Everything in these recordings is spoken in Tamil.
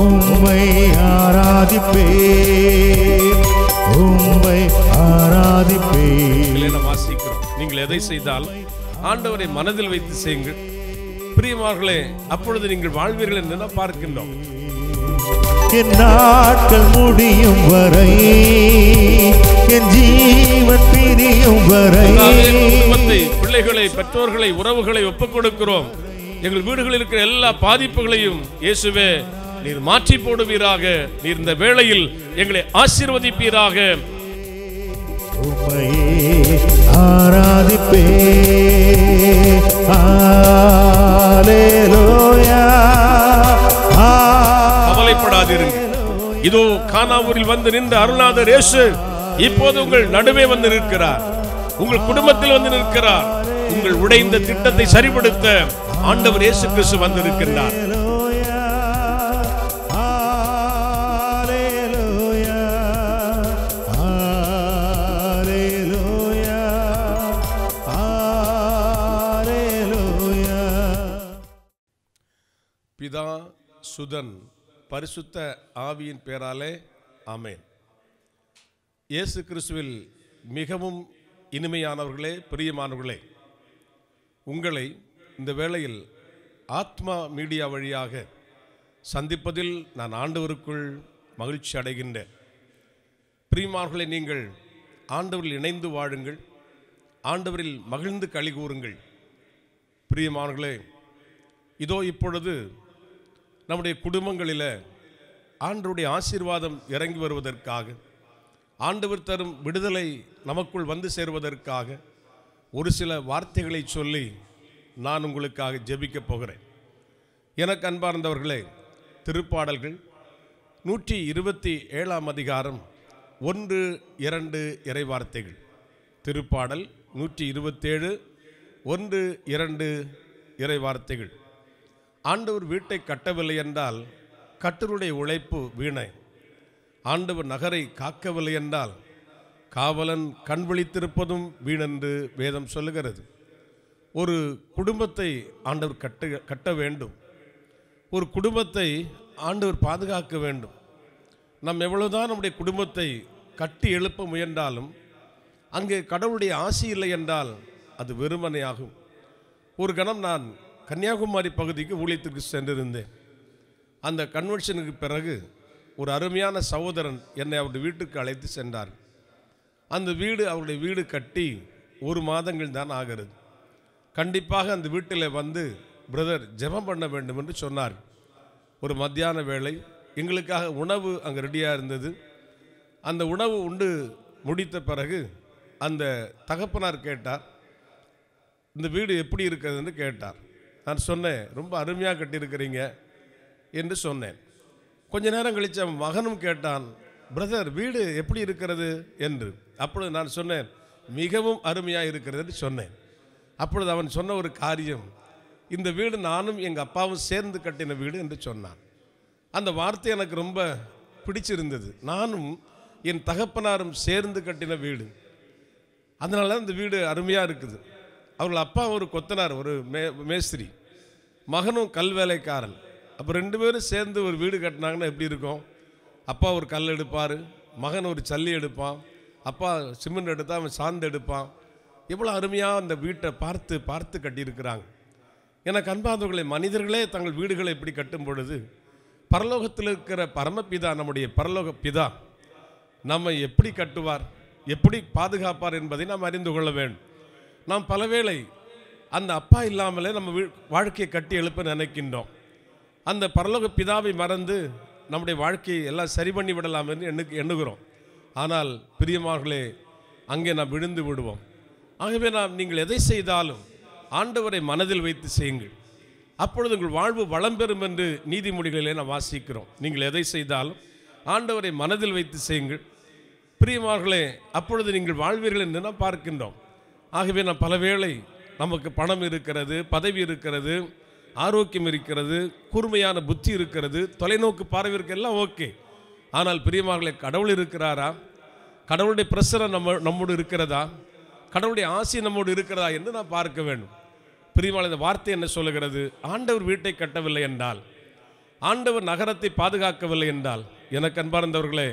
உம்மை ஆராதிப்பே உம்மை ஆராதிப்பே இல்லைன்னு வாசிக்கிறோம் நீங்கள் எதை செய்தால் ஆண்டவரை மனதில் வைத்து செய்யுங்கள் பிரியமார்களே அப்பொழுது நீங்கள் வாழ்வீர்கள் என்று பார்க்கின்றோம் என் நாட்கள் முடியும் வரை என் ஜீவன் பிரியும் வரை குடும்பத்தை பிள்ளைகளை பெற்றோர்களை உறவுகளை ஒப்புக் கொடுக்கிறோம் எங்கள் வீடுகளில் இருக்கிற எல்லா பாதிப்புகளையும் இயேசுவே நீர் மாற்றி போடுவீராக நீர் இந்த வேளையில் எங்களை ஆசீர்வதிப்பீராக இதோ கானாவூரில் வந்து நின்ற அருணாதர் இயேசு இப்போது உங்கள் நடுவே வந்து நிற்கிறார் உங்கள் குடும்பத்தில் வந்து நிற்கிறார் உங்கள் உடைந்த திட்டத்தை சரிபடுத்த ஆண்டவர் இயேசு கிறிஸ்து வந்திருக்கிறார் சுதன் பரிசுத்த ஆவியின் பேராலே அமேன் இயேசு கிறிஸ்துவில் மிகவும் இனிமையானவர்களே பிரியமானவர்களே உங்களை இந்த வேளையில் ஆத்மா மீடியா வழியாக சந்திப்பதில் நான் ஆண்டவருக்குள் மகிழ்ச்சி அடைகின்றேன் பிரியமானவர்களை நீங்கள் ஆண்டவரில் இணைந்து வாழுங்கள் ஆண்டவரில் மகிழ்ந்து களி கூறுங்கள் பிரியமானவர்களே இதோ இப்பொழுது நம்முடைய குடும்பங்களில் ஆண்டருடைய ஆசீர்வாதம் இறங்கி வருவதற்காக ஆண்டவர் தரும் விடுதலை நமக்குள் வந்து சேருவதற்காக ஒரு சில வார்த்தைகளை சொல்லி நான் உங்களுக்காக ஜெபிக்கப் போகிறேன் எனக்கு அன்பார்ந்தவர்களே திருப்பாடல்கள் நூற்றி இருபத்தி ஏழாம் அதிகாரம் ஒன்று இரண்டு இறைவார்த்தைகள் திருப்பாடல் நூற்றி இருபத்தேழு ஒன்று இரண்டு இறைவார்த்தைகள் ஆண்டவர் வீட்டை கட்டவில்லை என்றால் கட்டுருடைய உழைப்பு வீணை ஆண்டவர் நகரை காக்கவில்லை என்றால் காவலன் கண் விழித்திருப்பதும் வீணென்று வேதம் சொல்லுகிறது ஒரு குடும்பத்தை ஆண்டவர் கட்ட கட்ட வேண்டும் ஒரு குடும்பத்தை ஆண்டவர் பாதுகாக்க வேண்டும் நம் எவ்வளவுதான் நம்முடைய குடும்பத்தை கட்டி எழுப்ப முயன்றாலும் அங்கே கடவுளுடைய ஆசி இல்லை என்றால் அது வெறுமனையாகும் ஒரு கணம் நான் கன்னியாகுமரி பகுதிக்கு ஊழியத்திற்கு சென்றிருந்தேன் அந்த கன்வென்ஷனுக்கு பிறகு ஒரு அருமையான சகோதரன் என்னை அவருடைய வீட்டுக்கு அழைத்து சென்றார் அந்த வீடு அவருடைய வீடு கட்டி ஒரு மாதங்கள் தான் ஆகிறது கண்டிப்பாக அந்த வீட்டில் வந்து பிரதர் ஜெபம் பண்ண வேண்டும் என்று சொன்னார் ஒரு மத்தியான வேளை எங்களுக்காக உணவு அங்கே ரெடியாக இருந்தது அந்த உணவு உண்டு முடித்த பிறகு அந்த தகப்பனார் கேட்டார் இந்த வீடு எப்படி இருக்கிறதுன்னு கேட்டார் நான் சொன்னேன் ரொம்ப அருமையாக கட்டியிருக்கிறீங்க என்று சொன்னேன் கொஞ்ச நேரம் கழித்து அவன் மகனும் கேட்டான் பிரதர் வீடு எப்படி இருக்கிறது என்று அப்பொழுது நான் சொன்னேன் மிகவும் அருமையாக என்று சொன்னேன் அப்பொழுது அவன் சொன்ன ஒரு காரியம் இந்த வீடு நானும் எங்கள் அப்பாவும் சேர்ந்து கட்டின வீடு என்று சொன்னான் அந்த வார்த்தை எனக்கு ரொம்ப பிடிச்சிருந்தது நானும் என் தகப்பனாரும் சேர்ந்து கட்டின வீடு அதனால இந்த வீடு அருமையாக இருக்குது அவர்கள் அப்பா ஒரு கொத்தனார் ஒரு மே மேஸ்திரி மகனும் கல் வேலைக்காரன் அப்போ ரெண்டு பேரும் சேர்ந்து ஒரு வீடு கட்டினாங்கன்னா எப்படி இருக்கும் அப்பா ஒரு கல் எடுப்பார் மகன் ஒரு சல்லி எடுப்பான் அப்பா சிமெண்ட் எடுத்தால் அவன் சாந்து எடுப்பான் எவ்வளோ அருமையாக அந்த வீட்டை பார்த்து பார்த்து கட்டியிருக்கிறாங்க ஏன்னா அன்பாதவர்களை மனிதர்களே தங்கள் வீடுகளை எப்படி கட்டும் பொழுது பரலோகத்தில் இருக்கிற பரமபிதா நம்முடைய பரலோக பிதா நம்மை எப்படி கட்டுவார் எப்படி பாதுகாப்பார் என்பதை நாம் அறிந்து கொள்ள வேண்டும் நாம் பலவேளை அந்த அப்பா இல்லாமலே நம்ம வாழ்க்கையை கட்டி எழுப்ப நினைக்கின்றோம் அந்த பரலோக பிதாவை மறந்து நம்முடைய வாழ்க்கையை எல்லாம் சரி பண்ணி விடலாம் என்று எண்ணு எண்ணுகிறோம் ஆனால் பிரியமார்களே அங்கே நாம் விழுந்து விடுவோம் ஆகவே நாம் நீங்கள் எதை செய்தாலும் ஆண்டவரை மனதில் வைத்து செய்யுங்கள் அப்பொழுது உங்கள் வாழ்வு வளம் பெறும் என்று நீதிமொழிகளிலே நாம் வாசிக்கிறோம் நீங்கள் எதை செய்தாலும் ஆண்டவரை மனதில் வைத்து செய்யுங்கள் பிரியமார்களே அப்பொழுது நீங்கள் வாழ்வீர்கள் என்று நாம் பார்க்கின்றோம் ஆகவே நான் பலவேளை நமக்கு பணம் இருக்கிறது பதவி இருக்கிறது ஆரோக்கியம் இருக்கிறது கூர்மையான புத்தி இருக்கிறது தொலைநோக்கு பார்வை இருக்கு எல்லாம் ஓகே ஆனால் பிரியமாகலே கடவுள் இருக்கிறாரா கடவுளுடைய பிரசரம் நம்ம நம்மோடு இருக்கிறதா கடவுளுடைய ஆசை நம்மோடு இருக்கிறதா என்று நான் பார்க்க வேண்டும் பிரியமாள இந்த வார்த்தை என்ன சொல்லுகிறது ஆண்டவர் வீட்டை கட்டவில்லை என்றால் ஆண்டவர் நகரத்தை பாதுகாக்கவில்லை என்றால் எனக்கு அன்பார்ந்தவர்களே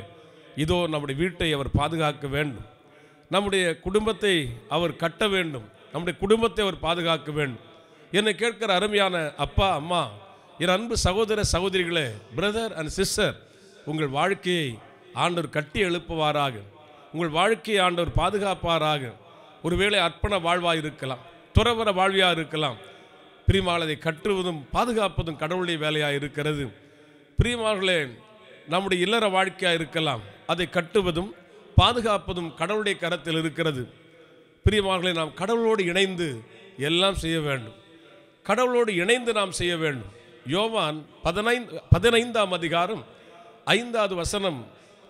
இதோ நம்முடைய வீட்டை அவர் பாதுகாக்க வேண்டும் நம்முடைய குடும்பத்தை அவர் கட்ட வேண்டும் நம்முடைய குடும்பத்தை அவர் பாதுகாக்க வேண்டும் என்னை கேட்கிற அருமையான அப்பா அம்மா என் அன்பு சகோதர சகோதரிகளே பிரதர் அண்ட் சிஸ்டர் உங்கள் வாழ்க்கையை ஆண்டவர் கட்டி எழுப்புவாராக உங்கள் வாழ்க்கையை ஆண்டவர் பாதுகாப்பாராக ஒருவேளை அர்ப்பண வாழ்வாக இருக்கலாம் துறவர வாழ்வியாக இருக்கலாம் பிரிமாளதை கட்டுவதும் பாதுகாப்பதும் கடவுளுடைய வேலையாக இருக்கிறது பிரிமாளர்களே நம்முடைய இல்லற வாழ்க்கையாக இருக்கலாம் அதை கட்டுவதும் பாதுகாப்பதும் கடவுளுடைய கரத்தில் இருக்கிறது பிரியமார்களை நாம் கடவுளோடு இணைந்து எல்லாம் செய்ய வேண்டும் கடவுளோடு இணைந்து நாம் செய்ய வேண்டும் யோவான் பதினைந்து பதினைந்தாம் அதிகாரம் ஐந்தாவது வசனம்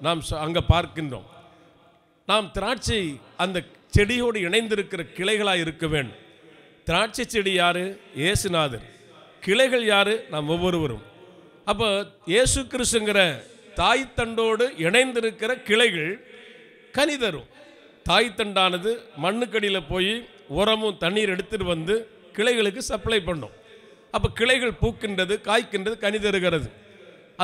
நாம் அங்கே பார்க்கின்றோம் நாம் திராட்சை அந்த செடியோடு இணைந்திருக்கிற கிளைகளாக இருக்க வேண்டும் திராட்சை செடி யார் ஏசுநாதர் கிளைகள் யார் நாம் ஒவ்வொருவரும் அப்போ ஏசு கிறிஸ்துங்கிற தாய் தண்டோடு இணைந்திருக்கிற கிளைகள் கனி தரும் தாய் தண்டானது மண்ணுக்கடியில் போய் உரமும் தண்ணீர் எடுத்துகிட்டு வந்து கிளைகளுக்கு சப்ளை பண்ணும் அப்போ கிளைகள் பூக்கின்றது காய்க்கின்றது கனி தருகிறது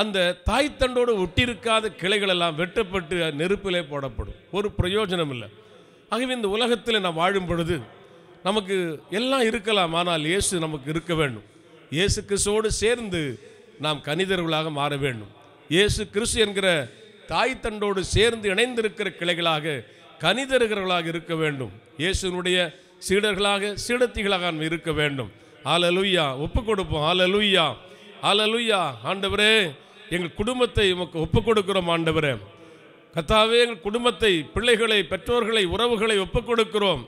அந்த தாய் தண்டோடு ஒட்டியிருக்காத கிளைகள் எல்லாம் வெட்டப்பட்டு நெருப்பிலே போடப்படும் ஒரு பிரயோஜனம் இல்லை ஆகவே இந்த உலகத்தில் நாம் வாழும் பொழுது நமக்கு எல்லாம் இருக்கலாம் ஆனால் இயேசு நமக்கு இருக்க வேண்டும் இயேசு கிறிஸ்துவோடு சேர்ந்து நாம் கனிதர்களாக மாற வேண்டும் இயேசு கிறிஸ்து என்கிற தாய் தண்டோடு சேர்ந்து இணைந்திருக்கிற கிளைகளாக கனிதருகிறவர்களாக இருக்க வேண்டும் இயேசுனுடைய சீடர்களாக சீடத்திகளாக நாம் இருக்க வேண்டும் ஆலலுய்யா ஒப்பு கொடுப்போம் ஆலலுய்யா ஆலலுய்யா ஆண்டவரே எங்கள் குடும்பத்தை உமக்கு ஒப்பு கொடுக்கிறோம் ஆண்டவரே கத்தாவே எங்கள் குடும்பத்தை பிள்ளைகளை பெற்றோர்களை உறவுகளை ஒப்பு கொடுக்கிறோம்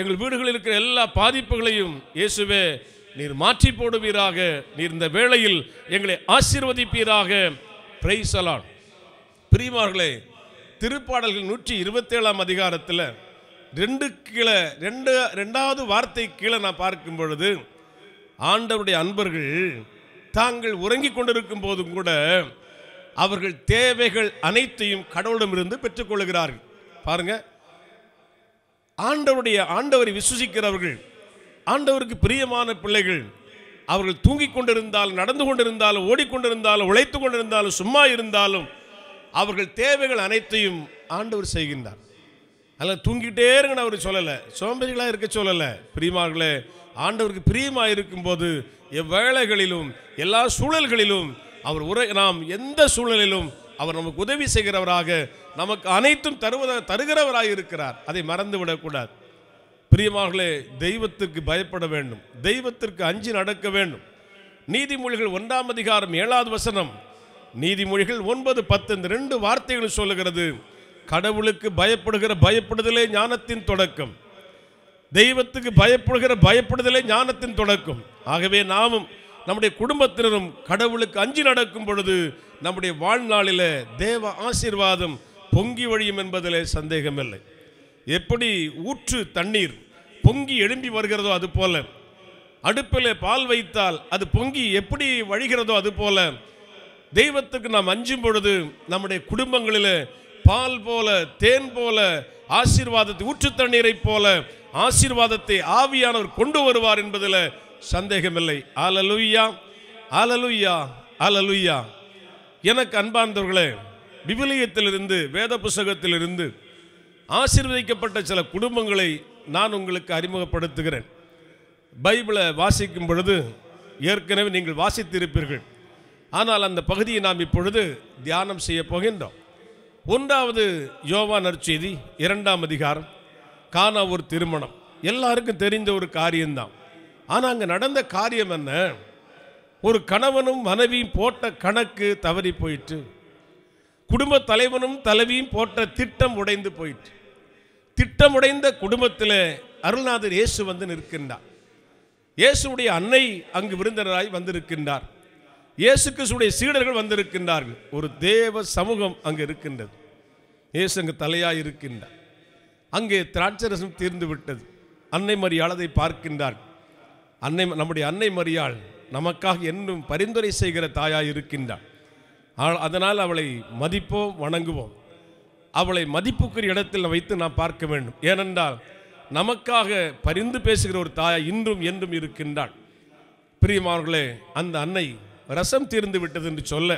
எங்கள் வீடுகளில் இருக்கிற எல்லா பாதிப்புகளையும் இயேசுவே நீர் மாற்றி போடுவீராக நீர் இந்த வேளையில் எங்களை ஆசீர்வதிப்பீராக பிரைசலான் பிரியமார்களே திருப்பாடல்கள் நூற்றி இருபத்தேழாம் அதிகாரத்தில் ரெண்டு கீழே ரெண்டு ரெண்டாவது வார்த்தை கீழே நான் பார்க்கும் பொழுது ஆண்டவருடைய அன்பர்கள் தாங்கள் உறங்கிக் கொண்டிருக்கும் போதும் கூட அவர்கள் தேவைகள் அனைத்தையும் கடவுளிடமிருந்து பெற்றுக்கொள்கிறார்கள் பாருங்க ஆண்டவருடைய ஆண்டவரை விசுவசிக்கிறவர்கள் ஆண்டவருக்கு பிரியமான பிள்ளைகள் அவர்கள் தூங்கிக் கொண்டிருந்தாலும் நடந்து கொண்டிருந்தாலும் ஓடிக்கொண்டிருந்தாலும் உழைத்து கொண்டிருந்தாலும் சும்மா இருந்தாலும் அவர்கள் தேவைகள் அனைத்தையும் ஆண்டவர் செய்கின்றார் அதில் தூங்கிட்டே இருங்கன்னு அவர் சொல்லலை சோம்பேறிகளாக இருக்க சொல்லலை பிரியமார்களே ஆண்டவருக்கு பிரியமாக இருக்கும்போது எவ்வேளைகளிலும் எல்லா சூழல்களிலும் அவர் உரை நாம் எந்த சூழலிலும் அவர் நமக்கு உதவி செய்கிறவராக நமக்கு அனைத்தும் தருவதாக தருகிறவராக இருக்கிறார் அதை மறந்து விடக்கூடாது பிரியமார்களே தெய்வத்திற்கு பயப்பட வேண்டும் தெய்வத்திற்கு அஞ்சு நடக்க வேண்டும் நீதிமொழிகள் ஒன்றாம் அதிகாரம் ஏழாவது வசனம் நீதிமொழிகள் ஒன்பது பத்து இந்த ரெண்டு வார்த்தைகள் சொல்லுகிறது கடவுளுக்கு பயப்படுகிற பயப்படுதலே ஞானத்தின் தொடக்கம் தெய்வத்துக்கு பயப்படுகிற பயப்படுதலே ஞானத்தின் தொடக்கம் ஆகவே நாமும் நம்முடைய குடும்பத்தினரும் கடவுளுக்கு அஞ்சு நடக்கும் பொழுது நம்முடைய வாழ்நாளில் தேவ ஆசீர்வாதம் பொங்கி வழியும் என்பதில் சந்தேகமில்லை எப்படி ஊற்று தண்ணீர் பொங்கி எழும்பி வருகிறதோ அது போல அடுப்பில் பால் வைத்தால் அது பொங்கி எப்படி வழிகிறதோ அது போல தெய்வத்துக்கு நாம் அஞ்சும் பொழுது நம்முடைய குடும்பங்களில் பால் போல தேன் போல ஆசீர்வாதத்தை ஊற்று தண்ணீரை போல ஆசீர்வாதத்தை ஆவியானவர் கொண்டு வருவார் என்பதில் சந்தேகமில்லை ஆலலுய்யா ஆலலுய்யா ஆலலுய்யா எனக்கு அன்பார்ந்தவர்களே விபிலியத்திலிருந்து வேத புஸ்தகத்திலிருந்து ஆசீர்வதிக்கப்பட்ட சில குடும்பங்களை நான் உங்களுக்கு அறிமுகப்படுத்துகிறேன் பைபிளை வாசிக்கும் பொழுது ஏற்கனவே நீங்கள் வாசித்திருப்பீர்கள் ஆனால் அந்த பகுதியை நாம் இப்பொழுது தியானம் செய்ய போகின்றோம் ஒன்றாவது யோவா நற்செய்தி இரண்டாம் அதிகாரம் காணா ஒரு திருமணம் எல்லாருக்கும் தெரிந்த ஒரு காரியம்தான் ஆனால் அங்கே நடந்த காரியம் என்ன ஒரு கணவனும் மனைவியும் போட்ட கணக்கு தவறி போயிட்டு குடும்ப தலைவனும் தலைவியும் போட்ட திட்டம் உடைந்து போயிட்டு உடைந்த குடும்பத்தில் அருள்நாதர் இயேசு வந்து நிற்கின்றார் இயேசுடைய அன்னை அங்கு விருந்தினராய் வந்திருக்கின்றார் இயேசு கிறிஸ்துடைய சீடர்கள் வந்திருக்கின்றார்கள் ஒரு தேவ சமூகம் அங்கே இருக்கின்றது இயேசு அங்கு தலையாக இருக்கின்றார் அங்கே திராட்சரசம் தீர்ந்து விட்டது அன்னை மரியாள் அதை பார்க்கின்றார் அன்னை நம்முடைய அன்னை மரியாள் நமக்காக என்னும் பரிந்துரை செய்கிற தாயாக இருக்கின்றாள் அதனால் அவளை மதிப்போம் வணங்குவோம் அவளை மதிப்புக்குரிய இடத்தில் வைத்து நாம் பார்க்க வேண்டும் ஏனென்றால் நமக்காக பரிந்து பேசுகிற ஒரு தாயா இன்றும் என்றும் இருக்கின்றாள் பிரியமானவர்களே அந்த அன்னை ரசம் தீர்ந்து விட்டது என்று சொல்ல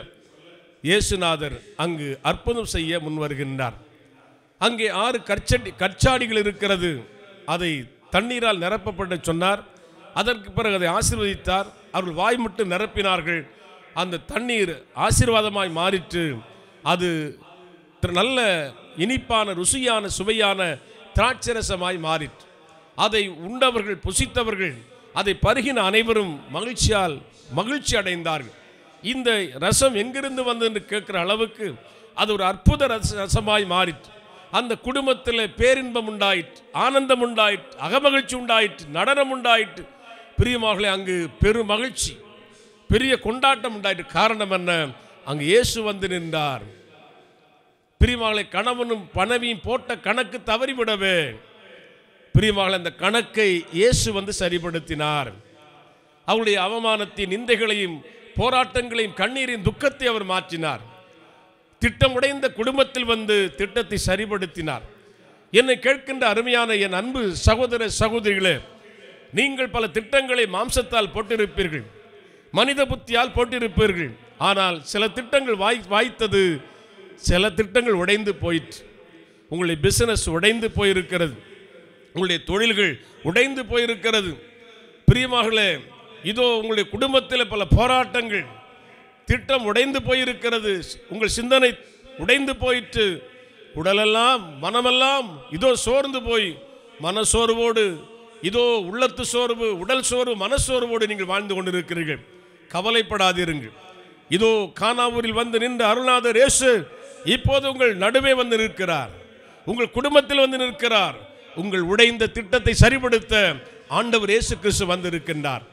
இயேசுநாதர் அங்கு அற்புதம் செய்ய முன்வருகின்றார் அங்கே ஆறு கற்சடி கற்சாடிகள் இருக்கிறது அதை தண்ணீரால் நிரப்பப்பட சொன்னார் அதற்கு பிறகு அதை ஆசீர்வதித்தார் அவர்கள் வாய் மட்டும் நிரப்பினார்கள் அந்த தண்ணீர் ஆசீர்வாதமாய் மாறிற்று அது நல்ல இனிப்பான ருசியான சுவையான திராட்சரசமாய் மாறிற்று அதை உண்டவர்கள் புசித்தவர்கள் அதை பருகின அனைவரும் மகிழ்ச்சியால் மகிழ்ச்சி அடைந்தார்கள் இந்த ரசம் எங்கிருந்து வந்ததுன்னு கேட்குற அளவுக்கு அது ஒரு அற்புத ரச ரசமாய் மாறிற்று அந்த குடும்பத்தில் பேரின்பம் உண்டாயிற்று ஆனந்தம் உண்டாயிற்று அகமகிழ்ச்சி உண்டாயிற்று நடனம் உண்டாயிற்று பிரியமாகலே அங்கு பெரும் மகிழ்ச்சி பெரிய கொண்டாட்டம் உண்டாயிற்று காரணம் என்ன அங்கு இயேசு வந்து நின்றார் பிரியமாகலை கணவனும் பணவியும் போட்ட கணக்கு தவறிவிடவே பிரியமாகலை அந்த கணக்கை இயேசு வந்து சரிப்படுத்தினார் அவருடைய அவமானத்தின் நிந்தைகளையும் போராட்டங்களையும் கண்ணீரின் துக்கத்தை அவர் மாற்றினார் திட்டமுடைந்த குடும்பத்தில் வந்து திட்டத்தை சரிபடுத்தினார் என்னை கேட்கின்ற அருமையான என் அன்பு சகோதர சகோதரிகளே நீங்கள் பல திட்டங்களை மாம்சத்தால் போட்டிருப்பீர்கள் மனித புத்தியால் போட்டிருப்பீர்கள் ஆனால் சில திட்டங்கள் வாய் வாய்த்தது சில திட்டங்கள் உடைந்து போயிற்று உங்களுடைய பிசினஸ் உடைந்து போயிருக்கிறது உங்களுடைய தொழில்கள் உடைந்து போயிருக்கிறது பிரியமாகலே இதோ உங்களுடைய குடும்பத்தில் பல போராட்டங்கள் திட்டம் உடைந்து போயிருக்கிறது உங்கள் சிந்தனை உடைந்து போயிற்று உடலெல்லாம் மனமெல்லாம் இதோ சோர்ந்து போய் மனசோர்வோடு இதோ உள்ளத்து சோர்வு உடல் சோர்வு மனசோர்வோடு நீங்கள் வாழ்ந்து கொண்டிருக்கிறீர்கள் கவலைப்படாதிருங்கள் இதோ கானாவூரில் வந்து நின்று அருள்நாதர் ஏசு இப்போது உங்கள் நடுவே வந்து நிற்கிறார் உங்கள் குடும்பத்தில் வந்து நிற்கிறார் உங்கள் உடைந்த திட்டத்தை சரிபடுத்த ஆண்டவர் இயேசு கிறிஸ்து வந்திருக்கின்றார்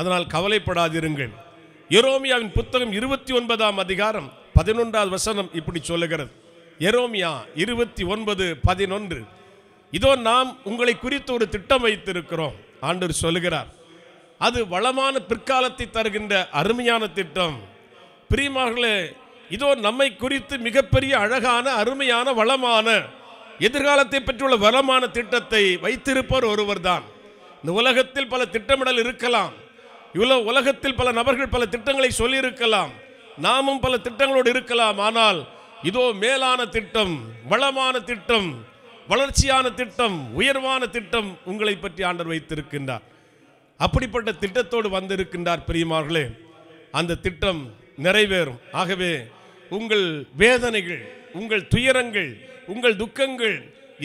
அதனால் கவலைப்படாதிருங்கள் எரோமியாவின் புத்தகம் இருபத்தி ஒன்பதாம் அதிகாரம் பதினொன்றாவது வசனம் இப்படி சொல்லுகிறது எரோமியா இருபத்தி ஒன்பது பதினொன்று இதோ நாம் உங்களை குறித்து ஒரு திட்டம் வைத்திருக்கிறோம் ஆண்டு சொல்லுகிறார் அது வளமான பிற்காலத்தை தருகின்ற அருமையான திட்டம் பிரியமார்களே இதோ நம்மை குறித்து மிகப்பெரிய அழகான அருமையான வளமான எதிர்காலத்தை பெற்றுள்ள வளமான திட்டத்தை வைத்திருப்பவர் ஒருவர் தான் இந்த உலகத்தில் பல திட்டமிடல் இருக்கலாம் இவ்வளோ உலகத்தில் பல நபர்கள் பல திட்டங்களை சொல்லியிருக்கலாம் நாமும் பல திட்டங்களோடு இருக்கலாம் ஆனால் இதோ மேலான திட்டம் வளமான திட்டம் வளர்ச்சியான திட்டம் உயர்வான திட்டம் உங்களை பற்றி ஆண்டர் வைத்திருக்கின்றார் அப்படிப்பட்ட திட்டத்தோடு வந்திருக்கின்றார் பிரியமார்களே அந்த திட்டம் நிறைவேறும் ஆகவே உங்கள் வேதனைகள் உங்கள் துயரங்கள் உங்கள் துக்கங்கள்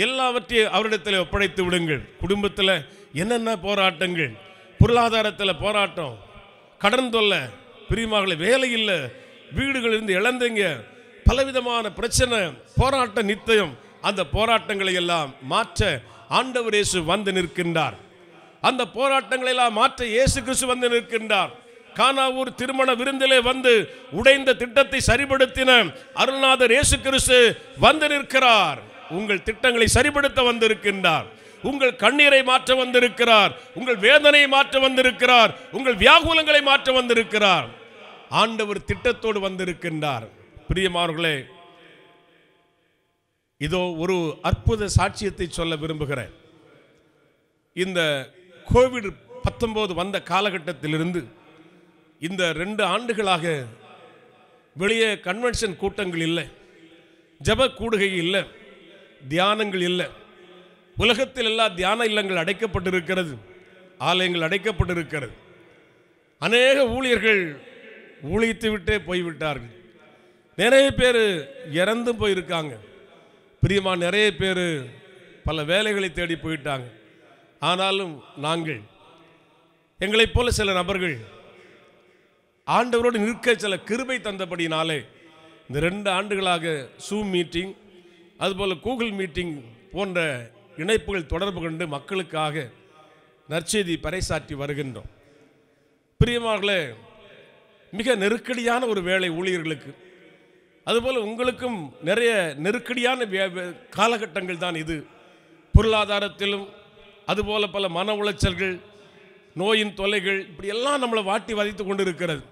எல்லாவற்றையும் அவரிடத்தில் ஒப்படைத்து விடுங்கள் குடும்பத்தில் என்னென்ன போராட்டங்கள் பொருளாதாரத்தில் போராட்டம் கடன் தொல்லை பிரியமாகல வேலை இல்லை வீடுகள் இருந்து இழந்தீங்க பலவிதமான பிரச்சனை போராட்ட நித்தியம் அந்த போராட்டங்களை எல்லாம் மாற்ற ஆண்டவர் இயேசு வந்து நிற்கின்றார் அந்த போராட்டங்களை எல்லாம் மாற்ற இயேசு கிறிஸ்து வந்து நிற்கின்றார் கானாவூர் திருமண விருந்திலே வந்து உடைந்த திட்டத்தை சரிபடுத்தின அருள்நாதர் இயேசு கிறிஸ்து வந்து நிற்கிறார் உங்கள் திட்டங்களை சரிபடுத்த வந்திருக்கின்றார் உங்கள் கண்ணீரை மாற்ற வந்திருக்கிறார் உங்கள் வேதனையை மாற்ற வந்திருக்கிறார் உங்கள் வியாகுலங்களை மாற்ற வந்திருக்கிறார் ஆண்டவர் திட்டத்தோடு வந்திருக்கின்றார் பிரியமானவர்களே இதோ ஒரு அற்புத சாட்சியத்தை சொல்ல விரும்புகிறேன் இந்த கோவிட் பத்தொன்பது வந்த காலகட்டத்திலிருந்து இந்த ரெண்டு ஆண்டுகளாக வெளியே கன்வென்ஷன் கூட்டங்கள் இல்லை ஜப கூடுகை இல்லை தியானங்கள் இல்லை உலகத்தில் எல்லா தியான இல்லங்கள் அடைக்கப்பட்டிருக்கிறது ஆலயங்கள் அடைக்கப்பட்டிருக்கிறது அநேக ஊழியர்கள் ஊழித்து விட்டே போய்விட்டார்கள் நிறைய பேர் இறந்து போயிருக்காங்க பிரியமா நிறைய பேர் பல வேலைகளை தேடி போயிட்டாங்க ஆனாலும் நாங்கள் எங்களைப் போல சில நபர்கள் ஆண்டவரோடு நிற்க சில கிருபை தந்தபடினாலே இந்த ரெண்டு ஆண்டுகளாக சூம் மீட்டிங் அதுபோல் கூகுள் மீட்டிங் போன்ற இணைப்புகள் தொடர்பு கொண்டு மக்களுக்காக நற்செய்தி பறைசாற்றி வருகின்றோம் பிரியமார்களே மிக நெருக்கடியான ஒரு வேலை ஊழியர்களுக்கு அதுபோல் உங்களுக்கும் நிறைய நெருக்கடியான காலகட்டங்கள் தான் இது பொருளாதாரத்திலும் அதுபோல் பல மன உளைச்சல்கள் நோயின் தொலைகள் இப்படி எல்லாம் நம்மளை வாட்டி வதைத்து கொண்டு இருக்கிறது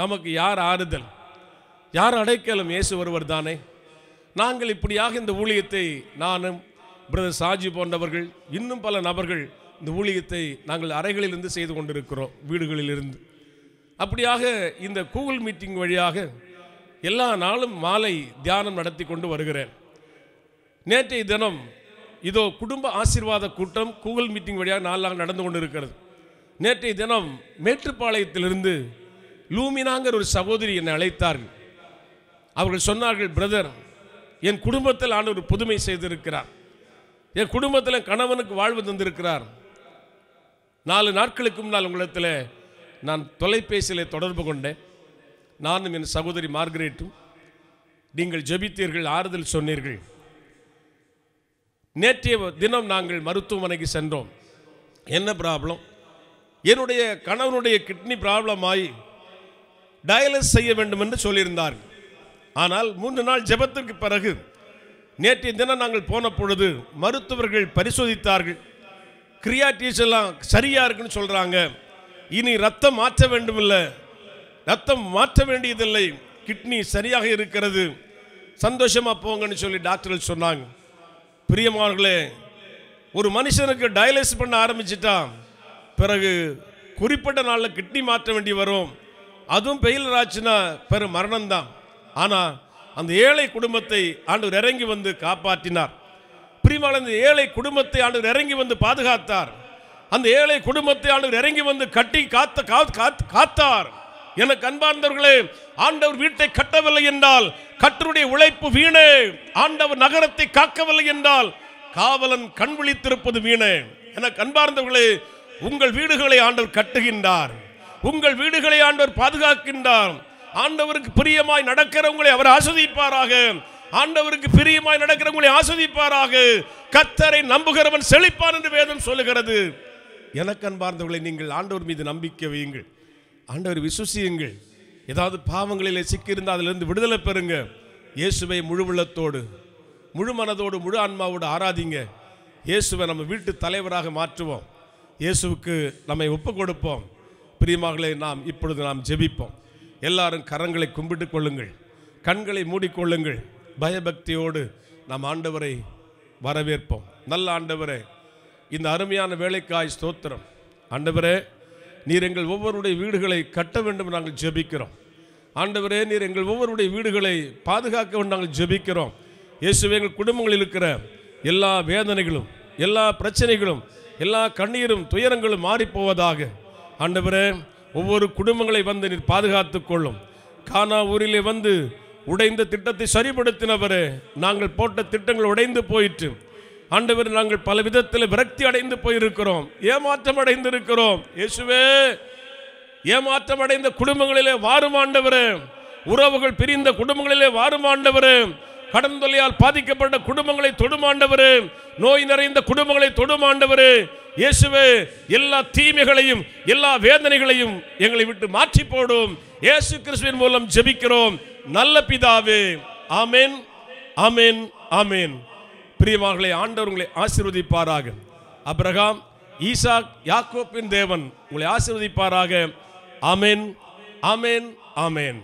நமக்கு யார் ஆறுதல் யார் அடைக்கலும் இயேசு ஒருவர் தானே நாங்கள் இப்படியாக இந்த ஊழியத்தை நானும் பிரதர் சாஜி போன்றவர்கள் இன்னும் பல நபர்கள் இந்த ஊழியத்தை நாங்கள் அறைகளிலிருந்து செய்து கொண்டிருக்கிறோம் வீடுகளிலிருந்து அப்படியாக இந்த கூகுள் மீட்டிங் வழியாக எல்லா நாளும் மாலை தியானம் நடத்தி கொண்டு வருகிறேன் நேற்றைய தினம் இதோ குடும்ப ஆசீர்வாத கூட்டம் கூகுள் மீட்டிங் வழியாக நாளாக நடந்து கொண்டிருக்கிறது நேற்றைய தினம் மேட்டுப்பாளையத்திலிருந்து லூமினாங்கிற ஒரு சகோதரி என்னை அழைத்தார்கள் அவர்கள் சொன்னார்கள் பிரதர் என் குடும்பத்தில் ஒரு புதுமை செய்திருக்கிறார் என் குடும்பத்தில் கணவனுக்கு வாழ்வு தந்திருக்கிறார் நாலு நாட்களுக்கும் நான் உங்களிடத்தில் நான் தொலைபேசியில் தொடர்பு கொண்டேன் நானும் என் சகோதரி மார்கரேட்டும் நீங்கள் ஜெபித்தீர்கள் ஆறுதல் சொன்னீர்கள் நேற்றைய தினம் நாங்கள் மருத்துவமனைக்கு சென்றோம் என்ன ப்ராப்ளம் என்னுடைய கணவனுடைய கிட்னி ப்ராப்ளம் ஆகி டயலிஸ் செய்ய வேண்டும் என்று சொல்லியிருந்தார்கள் ஆனால் மூன்று நாள் ஜெபத்திற்கு பிறகு நேற்றைய தினம் நாங்கள் போன பொழுது மருத்துவர்கள் பரிசோதித்தார்கள் கிரியாட்டிஸ் எல்லாம் சரியாக இருக்குன்னு சொல்கிறாங்க இனி ரத்தம் மாற்ற வேண்டுமில்லை ரத்தம் மாற்ற வேண்டியதில்லை கிட்னி சரியாக இருக்கிறது சந்தோஷமாக போங்கன்னு சொல்லி டாக்டர்கள் சொன்னாங்க பிரியமானர்களே ஒரு மனுஷனுக்கு டயலிசிஸ் பண்ண ஆரம்பிச்சிட்டா பிறகு குறிப்பிட்ட நாளில் கிட்னி மாற்ற வேண்டி வரும் அதுவும் பெயில் ஆச்சுன்னா பெரும் மரணம்தான் ஆனால் அந்த ஏழை குடும்பத்தை ஆண்டவர் இறங்கி வந்து காப்பாற்றினார் பிரிமான அந்த ஏழை குடும்பத்தை ஆண்டவர் இறங்கி வந்து பாதுகாத்தார் அந்த ஏழை குடும்பத்தை ஆண்டவர் இறங்கி வந்து கட்டி காத்த காத்தார் எனக்கு அன்பார்ந்தவர்களே ஆண்டவர் வீட்டை கட்டவில்லை என்றால் கற்றருடைய உழைப்பு வீணே ஆண்டவர் நகரத்தை காக்கவில்லை என்றால் காவலன் கண் விழித்திருப்பது வீணே எனக்கு அன்பார்ந்தவர்களே உங்கள் வீடுகளை ஆண்டவர் கட்டுகின்றார் உங்கள் வீடுகளை ஆண்டவர் பாதுகாக்கின்றார் ஆண்டவருக்கு பிரியமாய் நடக்கிறவங்களை அவர் ஆஸ்வதிப்பாராக ஆண்டவருக்கு பிரியமாய் நடக்கிறவங்களை ஆஸ்வதிப்பாராக கத்தரை நம்புகிறவன் செழிப்பான் என்று வேதம் சொல்லுகிறது எனக்கு அன்பார்ந்தவர்களை நீங்கள் ஆண்டவர் மீது நம்பிக்கை வையுங்கள் ஆண்டவர் விசுவசியுங்கள் ஏதாவது பாவங்களிலே சிக்கியிருந்தால் அதிலிருந்து விடுதலை பெறுங்க இயேசுவை முழு உள்ளத்தோடு முழு மனதோடு முழு ஆன்மாவோடு ஆராதிங்க இயேசுவை நம்ம வீட்டு தலைவராக மாற்றுவோம் இயேசுவுக்கு நம்மை ஒப்பு கொடுப்போம் பிரியமாகலே நாம் இப்பொழுது நாம் ஜெபிப்போம் எல்லாரும் கரங்களை கும்பிட்டு கொள்ளுங்கள் கண்களை மூடிக்கொள்ளுங்கள் பயபக்தியோடு நாம் ஆண்டவரை வரவேற்போம் நல்ல ஆண்டவரே இந்த அருமையான வேலைக்காய் ஸ்தோத்திரம் ஆண்டவரே நீர் எங்கள் ஒவ்வொருடைய வீடுகளை கட்ட வேண்டும் நாங்கள் ஜெபிக்கிறோம் ஆண்டவரே நீர் எங்கள் ஒவ்வொருடைய வீடுகளை பாதுகாக்க வேண்டும் நாங்கள் ஜெபிக்கிறோம் இயேசுவே எங்கள் குடும்பங்களில் இருக்கிற எல்லா வேதனைகளும் எல்லா பிரச்சனைகளும் எல்லா கண்ணீரும் துயரங்களும் மாறிப்போவதாக ஆண்டவரே ஒவ்வொரு குடும்பங்களை வந்து நீர் பாதுகாத்துக் கொள்ளும் கானா ஊரிலே வந்து உடைந்த திட்டத்தை சரிப்படுத்தினவரே நாங்கள் போட்ட திட்டங்கள் உடைந்து போயிற்று ஆண்டவர் நாங்கள் பல விதத்தில் விரக்தி அடைந்து போயிருக்கிறோம் ஏமாற்றம் அடைந்து இருக்கிறோம் இயேசுவே ஏமாற்றம் அடைந்த குடும்பங்களிலே வாரும் ஆண்டவர் உறவுகள் பிரிந்த குடும்பங்களிலே வாரும் ஆண்டவர் கடன் தொல்லையால் பாதிக்கப்பட்ட குடும்பங்களை தொடுமாண்டவரு நோய் நிறைந்த குடும்பங்களை தொடுமாண்டவரு இயேசுவே எல்லா தீமைகளையும் எல்லா வேதனைகளையும் எங்களை விட்டு மாற்றி போடும் இயேசு கிறிஸ்துவின் மூலம் ஜெபிக்கிறோம் நல்ல பிதாவே ஆமேன் ஆமேன் ஆமேன் பிரியமாகளை ஆண்டவர் உங்களை ஆசீர்வதிப்பாராக அப்ரகாம் ஈசாக் யாக்கோப்பின் தேவன் உங்களை ஆசீர்வதிப்பாராக ஆமேன் ஆமேன் ஆமேன்